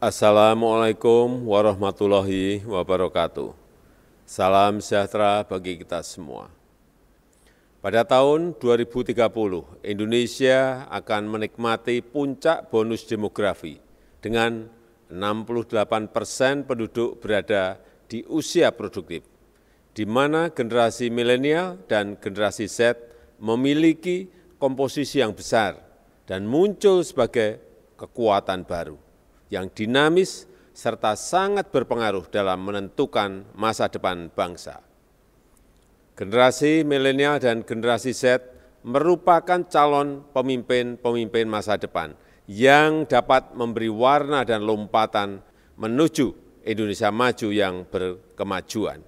Assalamualaikum warahmatullahi wabarakatuh. Salam sejahtera bagi kita semua. Pada tahun 2030, Indonesia akan menikmati puncak bonus demografi dengan 68 persen penduduk berada di usia produktif, di mana generasi milenial dan generasi Z memiliki komposisi yang besar dan muncul sebagai kekuatan baru yang dinamis serta sangat berpengaruh dalam menentukan masa depan bangsa. Generasi milenial dan generasi Z merupakan calon pemimpin-pemimpin masa depan yang dapat memberi warna dan lompatan menuju Indonesia maju yang berkemajuan.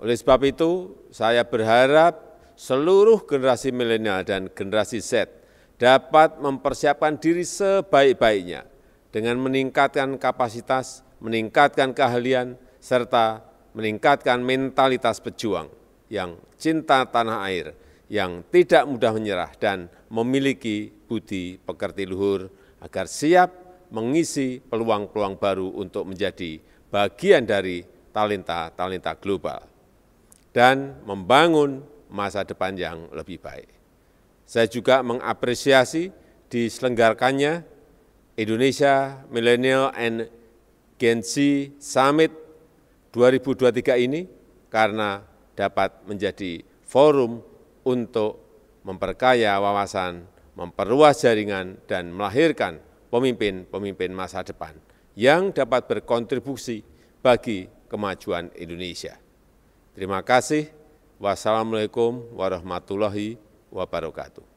Oleh sebab itu, saya berharap seluruh generasi milenial dan generasi Z dapat mempersiapkan diri sebaik-baiknya dengan meningkatkan kapasitas, meningkatkan keahlian, serta meningkatkan mentalitas pejuang yang cinta tanah air, yang tidak mudah menyerah dan memiliki budi pekerti luhur agar siap mengisi peluang-peluang baru untuk menjadi bagian dari talenta-talenta global dan membangun masa depan yang lebih baik. Saya juga mengapresiasi diselenggarkannya Indonesia Millennial and Gen Z Summit 2023 ini karena dapat menjadi forum untuk memperkaya wawasan, memperluas jaringan, dan melahirkan pemimpin-pemimpin masa depan yang dapat berkontribusi bagi kemajuan Indonesia. Terima kasih. Wassalamualaikum warahmatullahi wabarakatuh.